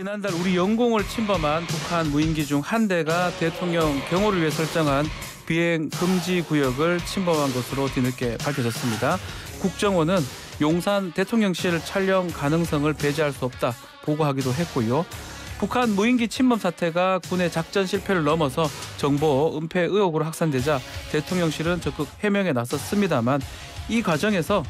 지난달 우리 영공을 침범한 북한 무인기 중 한 대가 대통령 경호를 위해 설정한 비행 금지 구역을 침범한 것으로 뒤늦게 밝혀졌습니다. 국정원은 용산 대통령실 촬영 가능성을 배제할 수 없다 보고하기도 했고요. 북한 무인기 침범 사태가 군의 작전 실패를 넘어서 정보 은폐 의혹으로 확산되자 대통령실은 적극 해명에 나섰습니다만 이 과정에서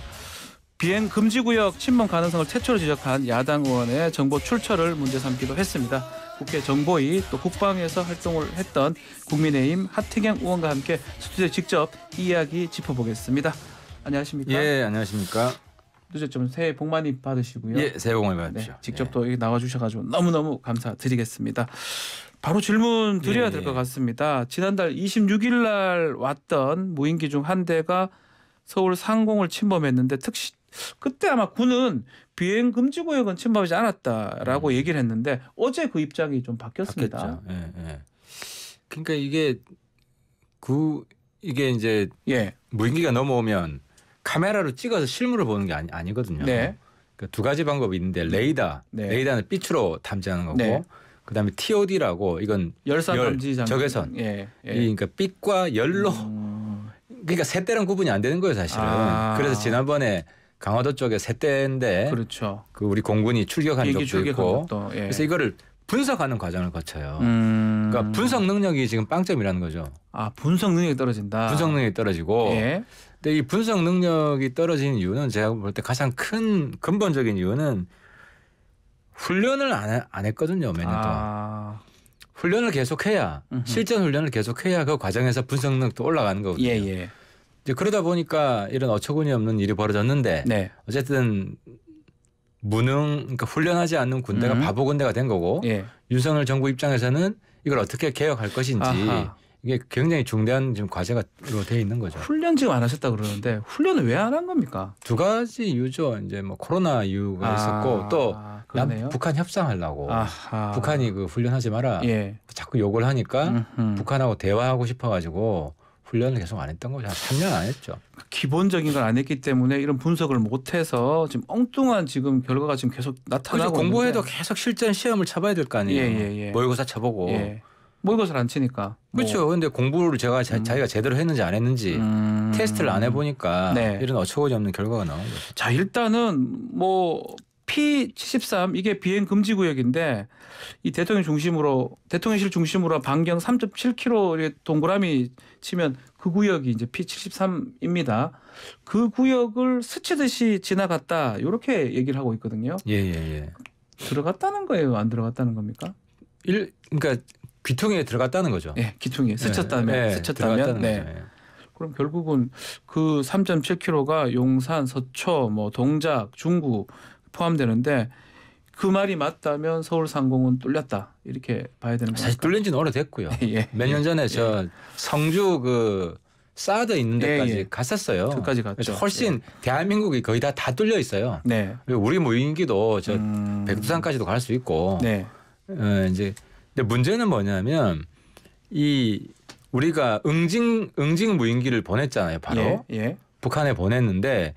비행 금지 구역 침범 가능성을 최초로 지적한 야당 의원의 정보 출처를 문제 삼기도 했습니다. 국회 정보위 또 국방에서 활동을 했던 국민의힘 하태경 의원과 함께 스튜에 직접 이야기 짚어보겠습니다. 안녕하십니까? 예, 안녕하십니까? 두째좀 새해 복 많이 받으시고요. 예, 새해 복 많이 네, 받으십시오. 네, 직접 예. 나와주셔가지고 너무너무 감사드리겠습니다. 바로 질문 드려야 예, 될것 예. 같습니다. 지난달 26일 날 왔던 무인기 중 한 대가 서울 상공을 침범했는데 특시, 그때 아마 군은 비행 금지 구역은 침범하지 않았다라고 음. 얘기를 했는데 어제 그 입장이 좀 바뀌었습니다. 예, 예. 그러니까 이게 그 이게 이제 예. 무인기가 넘어오면 카메라로 찍어서 실물을 보는 게 아니, 아니거든요. 네. 그러니까 두 가지 방법이 있는데 레이더, 네. 레이더는 빛으로 탐지하는 거고 네. 그다음에 TOD라고 이건 열산 탐지 적외선. 예, 예. 그러니까 빛과 열로 음. 그러니까 셋대랑 구분이 안 되는 거예요 사실은. 아. 그래서 지난번에 강화도 쪽에 새대인데 그렇죠. 그 우리 공군이 출격한 적도 출격 있고 것도, 예. 그래서 이거를 분석하는 과정을 거쳐요. 음... 그러니까 분석 능력이 지금 빵점이라는 거죠. 아 분석 능력이 떨어진다. 분석 능력이 떨어지고. 예. 근데 이 분석 능력이 떨어진 이유는 제가 볼 때 가장 큰 근본적인 이유는 훈련을 안, 해, 안 했거든요 매년동 아... 훈련을 계속해야 음흠. 실전 훈련을 계속해야 그 과정에서 분석 능력도 올라가는 거거든요. 예, 예. 이제 그러다 보니까 이런 어처구니 없는 일이 벌어졌는데 네. 어쨌든 무능 그러니까 훈련하지 않는 군대가 음. 바보 군대가 된 거고 예. 윤석열 정부 입장에서는 이걸 어떻게 개혁할 것인지 아하. 이게 굉장히 중대한 지금 과제가로 돼 있는 거죠. 훈련 지금 안 하셨다 그러는데 훈련을 왜 안 한 겁니까? 두 가지 이유죠. 이제 뭐 코로나 이유가 아, 있었고 또 남, 북한 협상하려고 아하. 북한이 그 훈련하지 마라 예. 자꾸 욕을 하니까 음흠. 북한하고 대화하고 싶어가지고 훈련을 계속 안 했던 거죠. 한 3년 안 했죠. 기본적인 걸 안 했기 때문에 이런 분석을 못 해서 지금 엉뚱한 지금 결과가 지금 계속 나타나고 그렇죠. 공부해도 계속 실전 시험을 쳐봐야 될 거 아니에요. 예, 예, 예. 모의고사 쳐보고. 예. 모의고사를 안 치니까. 뭐. 그렇죠. 그런데 공부를 제가 자, 음. 기가 제대로 했는지 안 했는지 음. 테스트를 안 해보니까 네. 이런 어처구니 없는 결과가 나온 거죠. 자, 일단은 뭐 P73 이게 비행 금지 구역인데 이 대통령 중심으로 대통령실 중심으로 반경 3.7km 동그라미 치면 그 구역이 이제 P73입니다. 그 구역을 스치듯이 지나갔다 이렇게 얘기를 하고 있거든요. 예예예. 예, 예. 들어갔다는 거예요, 안 들어갔다는 겁니까? 일 그러니까 귀퉁이에 들어갔다는 거죠. 예, 귀퉁이 스쳤다면 예, 예 스쳤다면 네. 거죠, 그럼 결국은 그 3.7km가 용산, 서초, 뭐 동작, 중구 포함되는데 그 말이 맞다면 서울 상공은 뚫렸다 이렇게 봐야 되는 거죠. 사실 뚫린 지는 오래됐고요. 예. 예. 몇년 전에 저 예. 성주 그 사드 있는 예, 데까지 예, 예. 갔었어요. 그까지 갔죠. 훨씬 예. 대한민국이 거의 다 다 뚫려 있어요. 네. 우리 무인기도 저 음... 백두산까지도 갈 수 있고. 네. 어, 이제 근데 문제는 뭐냐면 이 우리가 응징 응징 무인기를 보냈잖아요. 바로 북한에 보냈는데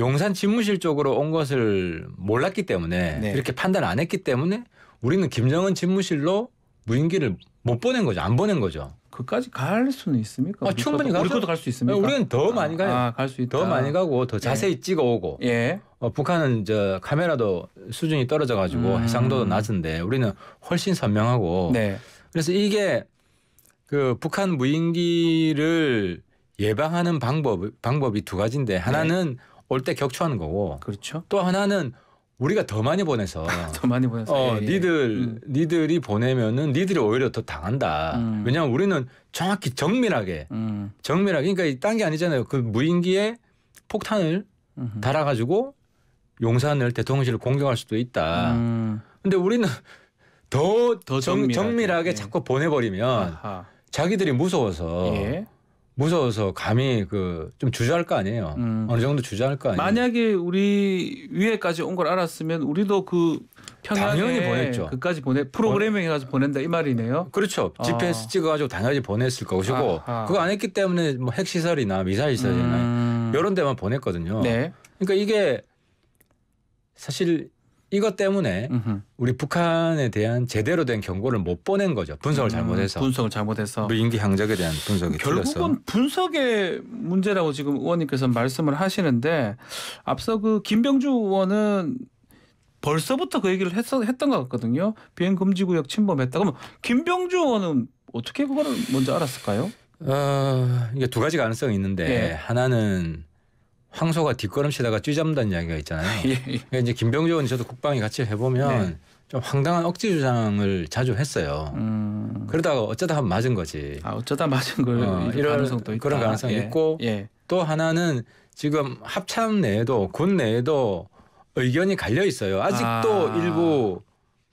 용산 집무실 쪽으로 온 것을 몰랐기 때문에 네. 이렇게 판단 안 했기 때문에 우리는 김정은 집무실로 무인기를 못 보낸 거죠. 안 보낸 거죠. 그까지 갈 수는 있습니까? 아, 우리 충분히 가 우리 도갈 수 있습니까? 아, 우리는 더 아, 많이 가요. 아, 갈수 있다. 더 많이 가고 더 예. 자세히 예. 찍어 오고. 예. 어, 북한은 저 카메라도 수준이 떨어져 가지고 음. 해상도도 낮은데 우리는 훨씬 선명하고. 네. 그래서 이게 그 북한 무인기를 예방하는 방법 방법이 두 가지인데 하나는 네. 올때 격추하는 거고. 그렇죠. 또 하나는 우리가 더 많이 보내서 더 많이 보내서 어, 예, 예. 니들 음. 니들이 보내면은 니들이 오히려 더 당한다. 음. 왜냐하면 우리는 정확히 정밀하게 음. 정밀하게 그러니까 딴 게 아니잖아요. 그 무인기에 폭탄을 음흠. 달아가지고 용산을 대통령실을 공격할 수도 있다. 음. 근데 우리는 더, 더 정, 정밀하게, 정밀하게 예. 자꾸 보내버리면 아하. 자기들이 무서워서 예. 무서워서 감히 그 좀 주저할 거 아니에요. 음. 어느 정도 주저할 거 아니에요. 만약에 우리 위에까지 온 걸 알았으면 우리도 그 당연히 보냈죠. 그까지 보내 프로그래밍 해가지고 보낸다 이 말이네요. 그렇죠. 아. 어. GPS 찍어가지고 당연히 보냈을 것이고 아, 아. 그거 안 했기 때문에 뭐 핵시설이나 미사일 시설이나 음. 이런 데만 보냈거든요. 네. 그러니까 이게 사실 이것 때문에 음흠. 우리 북한에 대한 제대로 된 경고를 못 보낸 거죠. 분석을 음, 잘못해서. 분석을 잘못해서. 무인기 향적에 대한 분석이 결국은 틀려서. 분석의 문제라고 지금 의원님께서 말씀을 하시는데 앞서 그 김병주 의원은 벌써부터 그 얘기를 했, 했던 것 같거든요. 비행 금지 구역 침범했다. 그러면 김병주 의원은 어떻게 그거를 먼저 알았을까요? 어, 이게 두 가지 가능성이 있는데 예. 하나는 황소가 뒷걸음치다가 쥐잡는다는 이야기가 있잖아요. 예, 예. 그러니까 이제 김병조 의원 저도 국방위 같이 해보면 네. 좀 황당한 억지 주장을 자주 했어요. 음... 그러다가 어쩌다 한번 맞은 거지. 아 어쩌다 맞은 걸 어, 이런 가능성도 있다. 그런 가능성이 예. 있고 예. 또 하나는 지금 합참 내에도 군 내에도 의견이 갈려 있어요. 아직도 아... 일부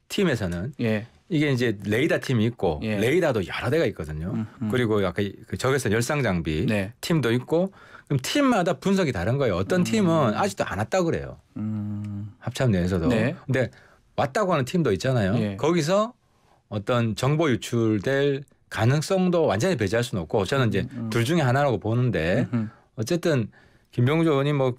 팀에서는 예. 이게 이제 레이더 팀이 있고 예. 레이더도 여러 대가 있거든요. 음, 음. 그리고 아까 그 적외선 열상 장비 네. 팀도 있고 그럼 팀마다 분석이 다른 거예요. 어떤 음. 팀은 아직도 안 왔다 그래요. 음. 합참 내에서도. 네. 근데 왔다고 하는 팀도 있잖아요. 네. 거기서 어떤 정보 유출될 가능성도 완전히 배제할 수는 없고 저는 이제 음. 둘 중에 하나라고 보는데 어쨌든 김병조 의원이 뭐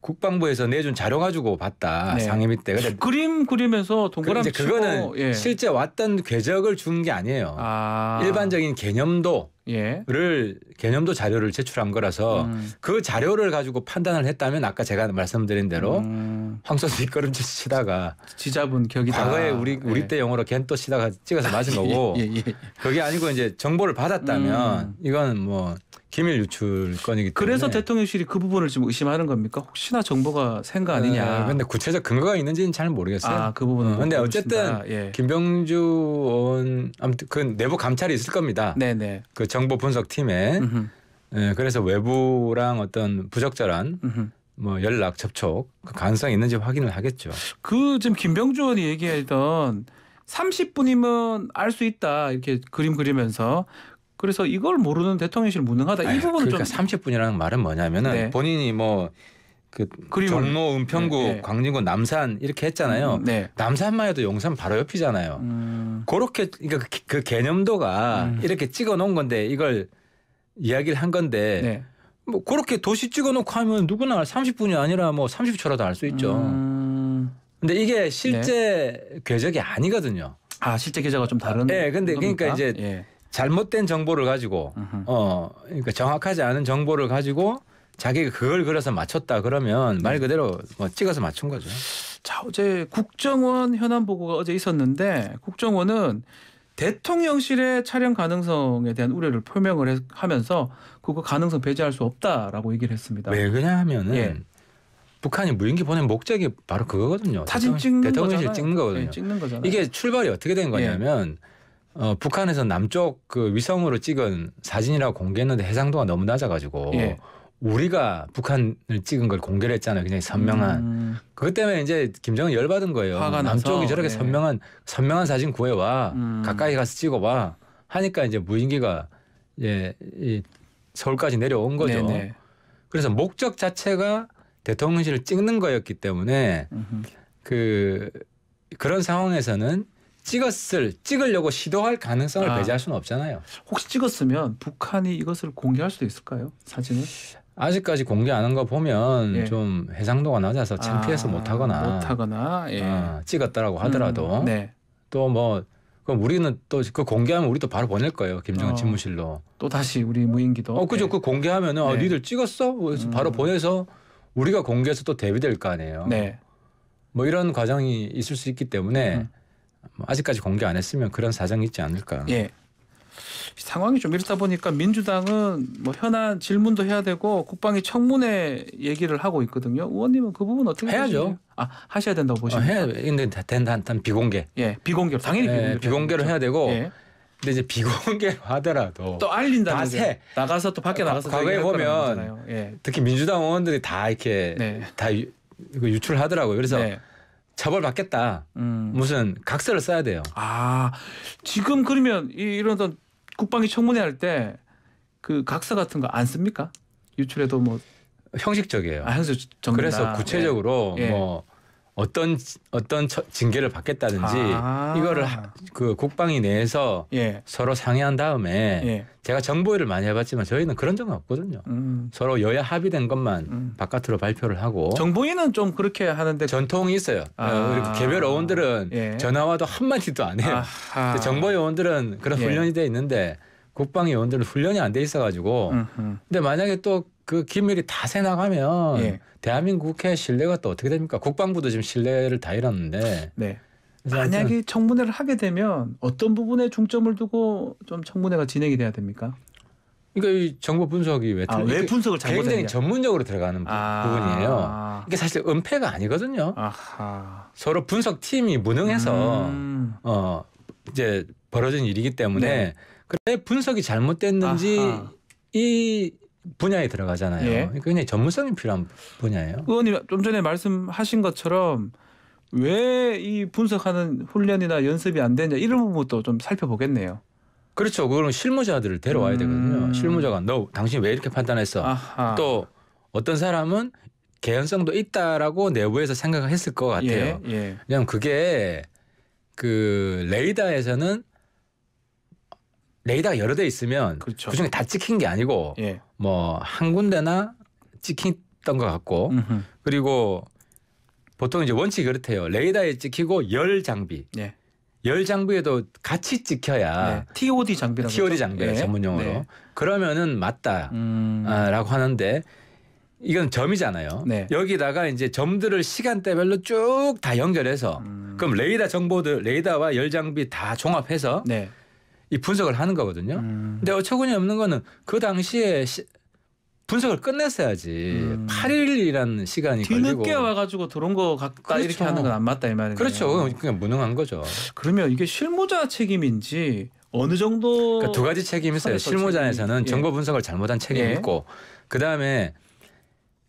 국방부에서 내준 자료 가지고 봤다 네. 상임위 때. 근데 그림 그림에서 동그라미 그, 치고 그거는 예. 실제 왔던 궤적을 준 게 아니에요. 아. 일반적인 개념도 예.를 개념도 자료를 제출한 거라서 음. 그 자료를 가지고 판단을 했다면 아까 제가 말씀드린 대로 음. 황소수 뒷걸음질 치다가 지잡은 격이다. 과거에 우리 우리 예. 때영어로 겐또 치다가 찍어서 맞은 예, 거고 예, 예, 예, 그게 아니고 이제 정보를 받았다면 음. 이건 뭐 기밀 유출 건이기 때문에 그래서 대통령실이 그 부분을 지금 의심하는 겁니까? 혹시나 정보가 센거 아니냐. 그런데 네, 구체적 근거가 있는지는 잘 모르겠어요. 아, 그 부분은. 그런데 어, 음, 어쨌든 예. 김병주 의원 아무튼 그 내부 감찰이 있을 겁니다. 네네. 네. 그 정보 분석 팀에 예, 그래서 외부랑 어떤 부적절한 음흠. 뭐 연락 접촉 그 가능성이 있는지 확인을 하겠죠. 그 지금 김병주 의원이 얘기하던 30분이면 알 수 있다 이렇게 그림 그리면서 그래서 이걸 모르는 대통령실 무능하다 이 부분은 그러니까 좀 30분이라는 말은 뭐냐면은 네. 본인이 뭐그 그림을. 종로 뭐 은평구 네, 네. 광진구 남산 이렇게 했잖아요. 음, 네. 남산만 해도 용산 바로 옆이잖아요. 음. 그렇게 그러니까 그, 그 개념도가 음. 이렇게 찍어 놓은 건데 이걸 이야기를 한 건데 네. 뭐 그렇게 도시 찍어 놓고 하면 누구나 30분이 아니라 뭐 30초라도 알 수 있죠. 음. 근데 이게 실제 네. 궤적이 아니거든요. 아, 실제 궤적과 좀 다른 네, 근데 그러니까 겁니까? 그러니까 이제 예. 잘못된 정보를 가지고 u h 어 그러니까 정확하지 않은 정보를 가지고 자기가 그걸 그려서 맞췄다 그러면 말 네. 그대로 뭐 찍어서 맞춘 거죠. 자 어제 국정원 현안 보고가 어제 있었는데 국정원은 대통령실의 촬영 가능성에 대한 우려를 표명을 해, 하면서 그거 가능성 배제할 수 없다라고 얘기를 했습니다. 왜 그냐하면은 예. 북한이 무인기 보낸 목적이 바로 그거거든요. 사진 찍는 대통령실 찍는 거거든요. 네, 찍는 거잖아요. 이게 출발이 어떻게 된 거냐면 예. 어, 북한에서 남쪽 그 위성으로 찍은 사진이라고 공개했는데 해상도가 너무 낮아가지고 예. 우리가 북한을 찍은 걸 공개를 했잖아요. 굉장히 선명한. 음. 그것 때문에 이제 김정은 열받은 거예요. 화가 남쪽이 저렇게 네. 선명한 선명한 사진 구해와 음. 가까이 가서 찍어봐 하니까 이제 무인기가 예, 이 서울까지 내려온 거죠. 네네. 네. 그래서 목적 자체가 대통령실을 찍는 거였기 때문에 음흠. 그 그런 상황에서는 찍었을 찍으려고 시도할 가능성을 아. 배제할 수는 없잖아요. 혹시 찍었으면 북한이 이것을 공개할 수도 있을까요? 사진을? 아직까지 공개 안 한 거 보면 예. 좀 해상도가 낮아서 창피해서 아, 못하거나 못하거나 예. 아, 찍었다라고 음, 하더라도 음, 네. 또뭐 그럼 우리는 또 그 공개하면 우리 도 바로 보낼 거예요 김정은 어, 집무실로 또 다시 우리 무인기도 어 그죠 네. 그 공개하면은 아, 네. 니들 찍었어 그래서 바로 음. 보내서 우리가 공개해서 또 대비될 거 아니에요 네. 뭐 이런 과정이 있을 수 있기 때문에 음. 뭐 아직까지 공개 안 했으면 그런 사정이 있지 않을까 예. 상황이 좀 이렇다 보니까 민주당은 뭐 현안 질문도 해야 되고 국방위 청문회 얘기를 하고 있거든요. 의원님은 그 부분 어떻게 해야죠? 보시나요? 아 하셔야 된다고 어, 보시면 해야 되는데 된다 한 비공개. 예, 비공개 당연히 예, 비공개로, 해야 되고. 예. 근데 이제 비공개로 하더라도 또 알린다는 다세 나가서 또 밖에 아, 나가서 과거에 보면 예. 특히 민주당 의원들이 다 이렇게 네. 다 유, 그 유출하더라고요. 그래서 네. 처벌받겠다. 음. 무슨 각서를 써야 돼요. 아 지금 그러면 이런 어떤 국방위 청문회 할 때 그 각서 같은 거 안 씁니까? 유출해도 뭐 형식적이에요. 아, 형식 그래서 구체적으로 예. 예. 뭐 어떤 어떤 징계를 받겠다든지 아~ 이거를 그 국방위 내에서 예. 서로 상의한 다음에 예. 제가 정보위를 많이 해봤지만 저희는 그런 적은 없거든요. 음. 서로 여야 합의된 것만 음. 바깥으로 발표를 하고 정보위는 좀 그렇게 하는데 전통이 있어요. 아~ 어, 그 개별 의원들은 예. 전화와도 한 마디도 안 해요. 정보위 의원들은 그런 예. 훈련이 돼 있는데 국방위 의원들은 훈련이 안 돼 있어가지고 음흠. 근데 만약에 또그 기밀이 다 새나가면 예. 대한민국 국회 신뢰가 또 어떻게 됩니까? 국방부도 지금 신뢰를 다 잃었는데. 네. 만약에 청문회를 하게 되면 어떤 부분에 중점을 두고 좀 청문회가 진행이 돼야 됩니까? 그러니까 이 정보 분석이 왜, 아, 왜 분석을 잘못했 굉장히 전문적으로 들어가는 아. 부분이에요. 이게 사실 은폐가 아니거든요. 아하. 서로 분석 팀이 무능해서 음. 어 이제 벌어진 일이기 때문에 네. 그래 분석이 잘못됐는지 아하. 이 분야에 들어가잖아요. 예. 굉장히 전문성이 필요한 분야예요. 의원님 좀 전에 말씀하신 것처럼 왜 이 분석하는 훈련이나 연습이 안 되냐 이런 부분도 좀 살펴보겠네요. 그렇죠. 그럼 실무자들을 데려와야 되거든요. 음. 실무자가 너 당신 왜 이렇게 판단했어? 아하. 또 어떤 사람은 개연성도 있다라고 내부에서 생각 했을 것 같아요. 예, 예. 그냥 그게 그 레이더에서는 레이더가 여러 대 있으면 그렇죠. 그중에 다 찍힌 게 아니고 예. 뭐한 군데나 찍힌던것 같고 음흠. 그리고 보통 이제 원칙이 그렇대요. 레이더에 찍히고 열 장비. 예. 열 장비에도 같이 찍혀야 네. 예. TOD 장비라고 TOD 장비 네. 예. 전문 용어로 네. 그러면은 맞다라고 음... 아, 하는데 이건 점이잖아요. 네. 여기다가 이제 점들을 시간대별로 쭉 다 연결해서 음... 그럼 레이더 정보들 레이더와 열 장비 다 종합해서 네. 이 분석을 하는 거거든요. 음. 근데 어처구니 없는 거는 그 당시에 시, 분석을 끝냈어야지 음. 8일이라는 시간이 뒤늦게 걸리고. 와가지고 들어온 것 같다 그렇죠. 이렇게 하는 건 안 맞다 이 말이에요. 그렇죠. 그냥 무능한 거죠. 그러면 이게 실무자 책임인지 어느 정도 그러니까 두 가지 책임이 있어요. 실무자에서는 책 정보 분석을 잘못한 책임이 예. 있고 그다음에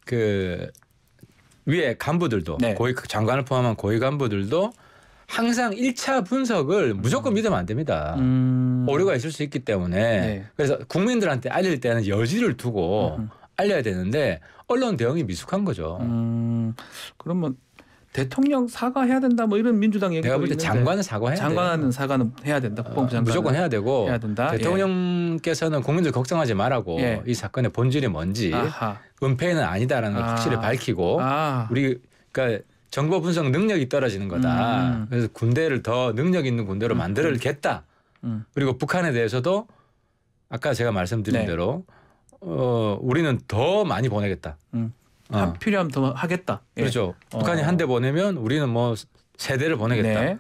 그 위에 간부들도 네. 고위 장관을 포함한 고위 간부들도 항상 1차 분석을 무조건 음. 믿으면 안 됩니다. 음. 오류가 있을 수 있기 때문에 네. 그래서 국민들한테 알릴 때는 여지를 두고 음. 알려야 되는데 언론 대응이 미숙한 거죠. 음. 그러면 대통령 사과해야 된다 뭐 이런 민주당 얘기가 내가 볼 때 장관은 사과해야 장관은 사과는 해야 된다. 어, 국 무조건 해야 되고 해야 된다. 예. 대통령께서는 예. 국민들 걱정하지 말라고 예. 이 사건의 본질이 뭔지 아하. 은폐는 아니다라는 아. 걸 확실히 밝히고 아. 우리 그러니까 정보 분석 능력이 떨어지는 거다. 음, 음, 음. 그래서 군대를 더 능력 있는 군대로 음. 만들겠다. 음, 음. 그리고 북한에 대해서도 아까 제가 말씀드린 네. 대로 어, 우리는 더 많이 보내겠다. 음. 어. 필요하면 더 하겠다. 예. 그렇죠. 예. 북한이 한 대 보내면 우리는 뭐 세 대를 보내겠다. 네.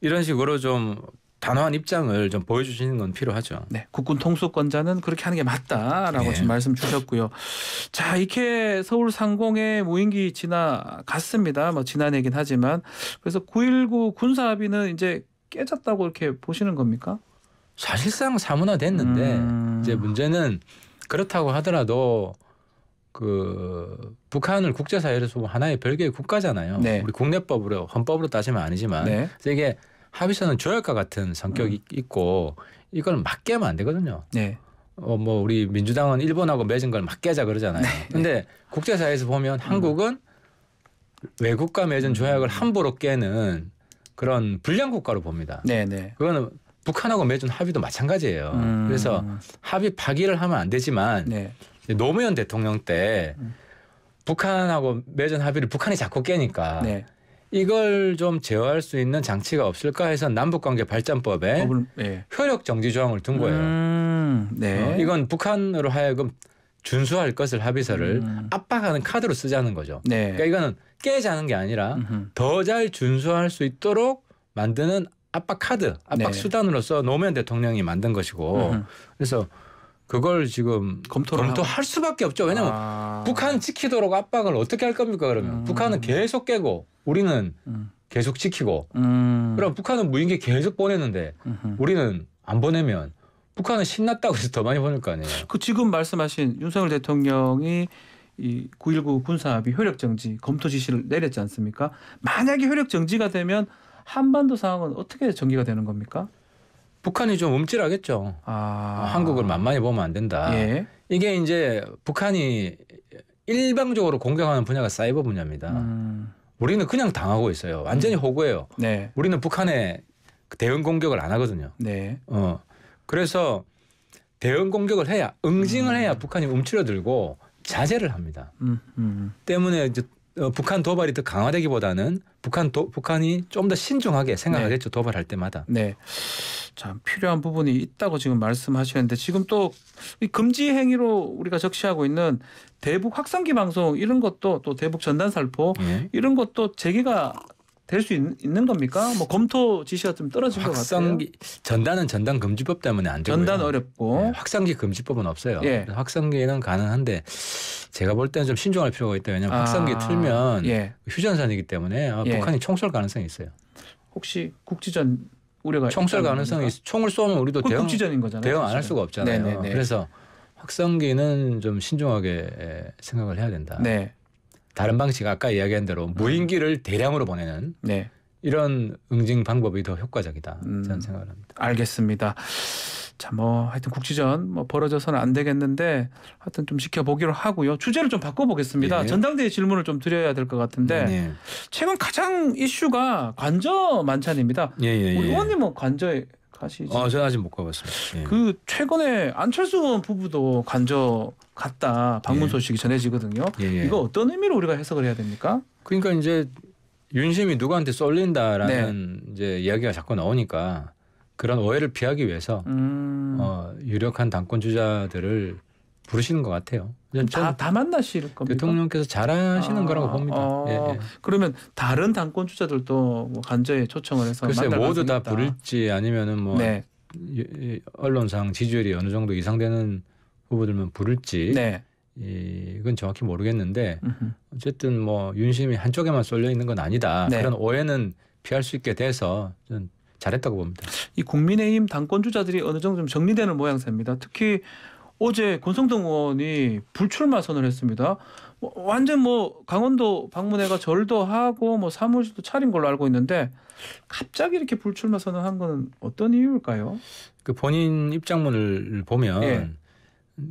이런 식으로 좀 단호한 입장을 좀 보여주시는 건 필요하죠. 네, 국군 통수권자는 그렇게 하는 게 맞다라고 네. 지금 말씀 주셨고요. 자, 이렇게 서울 상공에 무인기 지나갔습니다. 뭐 지난 얘긴 하지만 그래서 9.19 군사합의는 이제 깨졌다고 이렇게 보시는 겁니까? 사실상 사문화됐는데 음... 이제 문제는 그렇다고 하더라도 그 북한을 국제사회에서 하나의 별개의 국가잖아요. 네. 우리 국내법으로 헌법으로 따지면 아니지만 네. 이게 합의서는 조약과 같은 성격이 음. 있고 이걸 맡게 하면안 되거든요. 네. 어, 뭐 우리 민주당은 일본하고 맺은 걸맡 깨자 그러잖아요. 그런데 네. 국제사회에서 보면 한국은 음. 외국과 맺은 음. 조약을 함부로 깨는 그런 불량 국가로 봅니다. 네, 네. 그거는 북한하고 맺은 합의도 마찬가지예요. 음. 그래서 합의 파기를 하면 안 되지만 네. 노무현 대통령 때 음. 북한하고 맺은 합의를 북한이 자꾸 깨니까 네. 이걸 좀 제어할 수 있는 장치가 없을까 해서 남북관계 발전법에 법을, 어, 예. 효력 정지 조항을 둔 거예요. 음, 네. 어, 이건 북한으로 하여금 준수할 것을 합의서를 음. 압박하는 카드로 쓰자는 거죠. 네. 그러니까 이거는 깨자는 게 아니라 더 잘 준수할 수 있도록 만드는 압박 카드, 압박 네. 수단으로서 노무현 대통령이 만든 것이고 음흠. 그래서 그걸 지금 검토를 검토할 수밖에 없죠. 왜냐하면 아. 북한 지키도록 압박을 어떻게 할 겁니까 그러면 음. 북한은 계속 깨고 우리는 음. 계속 지키고 음. 그럼 북한은 무인기 계속 보내는데 음흠. 우리는 안 보내면 북한은 신났다고 해서 더 많이 보낼 거 아니에요. 그 지금 말씀하신 윤석열 대통령이 이9.19 군사합의 효력 정지 검토 지시를 내렸지 않습니까? 만약에 효력 정지가 되면 한반도 상황은 어떻게 전개가 되는 겁니까? 북한이 좀 움찔하겠죠. 아. 한국을 만만히 보면 안 된다. 예. 이게 이제 북한이 일방적으로 공격하는 분야가 사이버 분야입니다. 음. 우리는 그냥 당하고 있어요. 완전히 음. 호구예요. 네. 우리는 북한에 대응 공격을 안 하거든요. 네. 어. 그래서 대응 공격을 해야 응징을 음. 해야 북한이 움츠러들고 자제를 합니다. 음, 음. 때문에 이제 어, 북한 도발이 더 강화되기보다는 북한 도, 북한이 좀 더 신중하게 생각하겠죠 네. 도발할 때마다. 네. 참 필요한 부분이 있다고 지금 말씀하시는데 지금 또 금지 행위로 우리가 적시하고 있는 대북 확성기 방송 이런 것도 또 대북 전단 살포 네. 예. 이런 것도 재개가 될수 있는 겁니까? 뭐 검토 지시가 좀 떨어진 확것 같아요. 전단은 전단 금지법 때문에 안 되고요. 전단 어렵고 네, 확산기 금지법은 없어요. 예. 확산기는 가능한데 제가 볼 때는 좀 신중할 필요가 있다. 왜냐하면 아, 확산기 틀면 예. 휴전선이기 때문에 어, 예. 북한이 총 쏠 가능성이 있어요. 혹시 국지전 우려가 총쏠 가능성이 있어. 총을 쏘면 우리도 대응 국지전인 거잖아요. 대응 안 할 수가 없잖아요. 네네네. 네, 네. 그래서 확산기는좀 신중하게 생각을 해야 된다. 네. 다른 방식 아까 이야기한 대로 무인기를 음. 대량으로 보내는 네. 이런 응징 방법이 더 효과적이다 음. 저는 생각을 합니다. 알겠습니다. 자, 뭐 하여튼 국지전 뭐 벌어져서는 안 되겠는데 하여튼 좀 지켜보기로 하고요. 주제를 좀 바꿔보겠습니다. 예. 전당대회 질문을 좀 드려야 될 것 같은데 예. 최근 가장 이슈가 관저 만찬입니다. 예, 예 우리 예. 의원님은 뭐 관저에 가시지? 어, 저는 아직 못 가봤습니다. 예. 그 최근에 안철수 의원 부부도 간저 갔다 방문 예. 소식이 전해지거든요. 예예. 예. 이거 어떤 의미로 우리가 해석을 해야 됩니까? 그러니까 이제 윤심이 누구한테 쏠린다라는 네. 이제 이야기가 자꾸 나오니까 그런 오해를 피하기 위해서 음. 어, 유력한 당권 주자들을 부르시는 것 같아요. 다, 다 만나실 겁니다. 대통령께서 잘하시는 아, 거라고 봅니다. 아, 예, 예. 그러면 다른 당권 주자들도 뭐 간절히 초청을 해서 글쎄 모두 가능다 부를지 아니면은 뭐 네. 언론상 지지율이 어느 정도 이상되는 후보들만 부를지 네. 이건 정확히 모르겠는데 음흠. 어쨌든 뭐 윤심이 한쪽에만 쏠려 있는 건 아니다. 네. 그런 오해는 피할 수 있게 돼서 저는 잘했다고 봅니다. 이 국민의힘 당권 주자들이 어느 정도 좀 정리되는 모양새입니다. 특히 어제 권성동 의원이 불출마 선언을 했습니다. 뭐, 완전 뭐 강원도 방문해가 절도 하고 뭐 사무실도 차린 걸로 알고 있는데 갑자기 이렇게 불출마 선언한 건 어떤 이유일까요? 그 본인 입장문을 보면 예.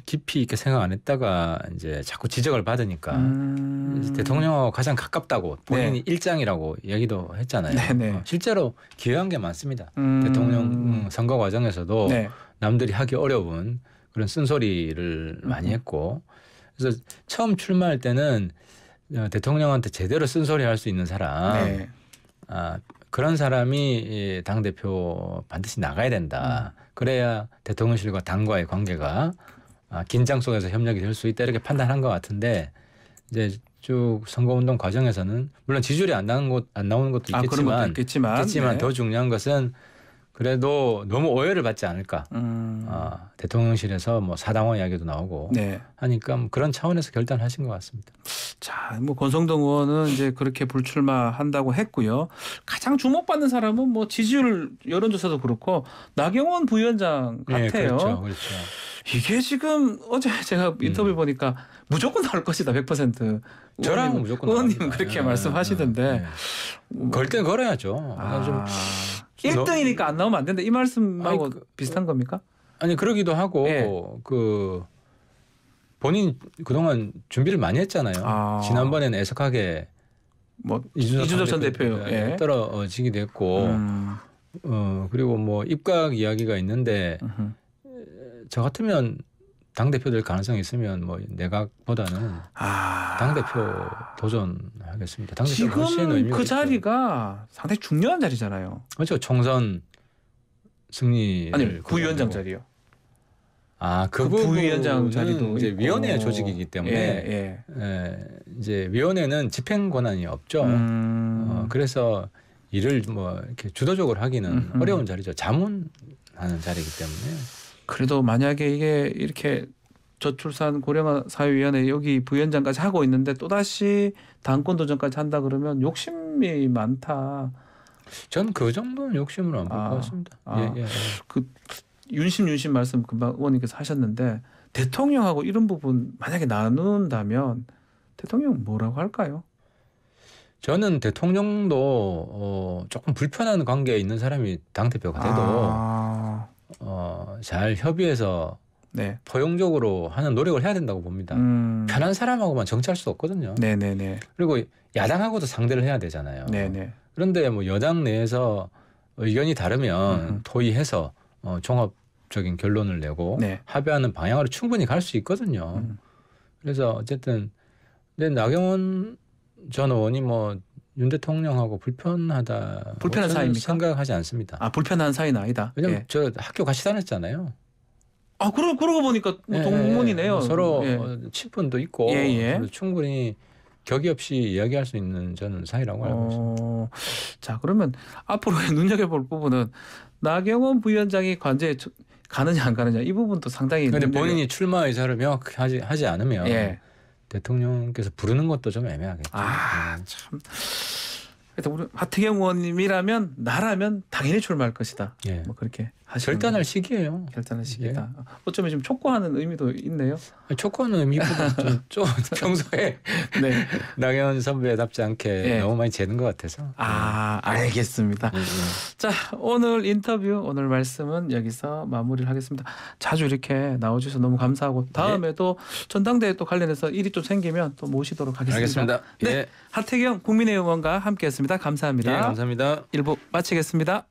깊이 이렇게 생각 안 했다가 이제 자꾸 지적을 받으니까 음... 대통령하고 가장 가깝다고 본인이 네. 일장이라고 얘기도 했잖아요. 네네. 네. 어, 실제로 기여한 게 많습니다. 음... 대통령 선거 과정에서도 네. 남들이 하기 어려운 그런 쓴소리를 음. 많이 했고 그래서 처음 출마할 때는 어, 대통령한테 제대로 쓴소리 할수 있는 사람 네. 아, 그런 사람이 예, 당 대표 반드시 나가야 된다. 음. 그래야 대통령실과 당과의 관계가 아, 긴장 속에서 협력이 될 수 있다 이렇게 판단한 것 같은데 이제 쭉 선거운동 과정에서는 물론 지지율이 안 나오는, 것, 안 나오는 것도 아, 있겠지만, 아, 것도 있겠지만, 있겠지만 네. 더 중요한 것은 그래도 너무 오해를 받지 않을까. 음. 어, 대통령실에서 뭐사당원 이야기도 나오고 네. 하니까 뭐 그런 차원에서 결단하신 것 같습니다. 자, 뭐 권성동 의원은 이제 그렇게 불출마한다고 했고요. 가장 주목받는 사람은 뭐 지지율 여론조사도 그렇고 나경원 부위원장 예, 같아요. 네, 그렇죠, 그렇죠. 이게 지금 어제 제가 음. 인터뷰 음. 보니까 무조건 나올 것이다 100%. 저랑 무조건 의원님 그렇게 말씀하시던데 네. 예, 걸땐 예. 음. 걸어야죠. 아. 좀 1등이니까안 나오면 안 된다 이 말씀하고 그, 비슷한 겁니까? 아니 그러기도 하고 예. 그 본인 그동안 준비를 많이 했잖아요. 아. 지난번에는 애석하게 뭐 이준석 전 대표 예, 예. 떨어지게 됐고 음. 어 그리고 뭐 입각 이야기가 있는데 음흠. 저 같으면 당 대표 될 가능성이 있으면 뭐 내각보다는 아... 당 대표 도전하겠습니다. 당 지금 그 자리가 상당히 중요한 자리잖아요. 그렇죠. 총선 승리 아니 부위원장 자리요. 아그 그, 그 부위원장 자리도 이제 있고. 위원회 조직이기 때문에 예, 예. 예, 이제 위원회는 집행 권한이 없죠. 음... 어, 그래서 일을 뭐 이렇게 주도적으로 하기는 음흠. 음. 어려운 자리죠. 자문하는 자리이기 때문에. 그래도 만약에 이게 이렇게 저출산 고령화 사회위원회 여기 부위원장까지 하고 있는데 또 다시 당권 도전까지 한다 그러면 욕심이 많다. 전 그 정도는 욕심을 안볼것 아, 같습니다. 아, 예, 예, 예. 그 윤심 윤심 말씀 금방 의원님께서 하셨는데 대통령하고 이런 부분 만약에 나눈다면 대통령 뭐라고 할까요? 저는 대통령도 어, 조금 불편한 관계에 있는 사람이 당 대표가 돼도. 아. 어, 잘 협의해서 네. 포용적으로 하는 노력을 해야 된다고 봅니다. 음. 편한 사람하고만 정치할 수 없거든요. 네네네. 네, 네. 그리고 야당하고도 상대를 해야 되잖아요. 네네. 네. 그런데 뭐 여당 내에서 의견이 다르면 음, 음 토의해서 어, 종합적인 결론을 내고 네. 합의하는 방향으로 충분히 갈 수 있거든요. 음. 그래서 어쨌든 근데 나경원 전 의원이 뭐윤 대통령하고 불편하다. 불편한 사이입니까? 생각하지 않습니다. 아 불편한 사이는 아니다. 왜냐면 예. 저 학교 같이 다녔잖아요. 아 그러 그러고 보니까 뭐 예, 예, 동문이네요. 뭐 서로 예. 친분도 있고 예, 충분히 격이 없이 이야기할 수 있는 저는 사이라고 알고 어... 있습니다. 자 그러면 앞으로의 눈여겨볼 부분은 나경원 부위원장이 관제에 가느냐 안 가느냐 이 부분도 상당히. 그런데 본인이 출마 의사를 명확하지 그 하지 않으면. 대통령께서 부르는 것도 좀 애매하겠죠. 아 음. 참. 그래서 우리 하태경 의원님이라면 나라면 당연히 출마할 것이다. 예. 뭐 그렇게 결단할 시기예요. 결단할 예. 시기다. 예. 어쩌면 좀 촉구하는 의미도 있네요. 아, 촉구하는 의미보다 좀, 좀 평소에 네. 나경원 선배답지 않게 예. 너무 많이 재는 것 같아서. 아 알겠습니다. 예, 예. 자 오늘 인터뷰 오늘 말씀은 여기서 마무리를 하겠습니다. 자주 이렇게 나와셔서 너무 감사하고 다음에 또 예. 전당대회 또 관련해서 일이 좀 생기면 또 모시도록 하겠습니다. 알겠습니다. 네 하태경 국민의원과 함께했습니다. 감사합니다. 감사합니다. 일부 마치겠습니다.